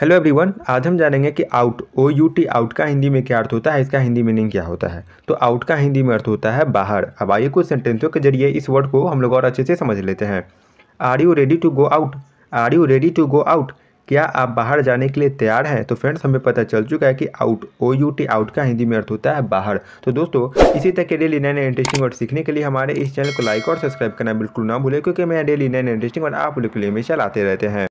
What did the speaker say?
hello everyone आज हम जानेंगे कि out O U T out का हिंदी में क्या अर्थ होता है इसका हिंदी मीनिंग क्या होता है तो आउट का हिंदी में अर्थ होता है बाहर अब आइए कुछ सेंटेंसों के जरिए इस वर्ड को हम लोग और अच्छे से समझ लेते हैं are you ready to go out are you ready to go out क्या आप बाहर जाने के लिए तैयार हैं तो फ्रेंड्स हमें पता चल चुका है कि out O U T out का हिंदी में अर्थ होता है बाहर तो दोस्तों इसी तक के डेली नए नए इंटरेस्टिंग वर्ड सीखने के लिए हमारे इस चैनल को लाइक और सब्सक्राइब करना बिल्कुल ना भूलें क्योंकि मैं डेली नए नए इंटरेस्टिंग वर्ड आप लोग के लिए हमेशा लाते रहते हैं